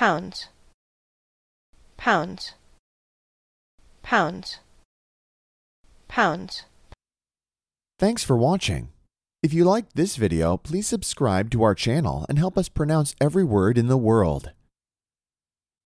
pounds pounds pounds pounds Thanks for watching. If you liked this video, please subscribe to our channel and help us pronounce every word in the world.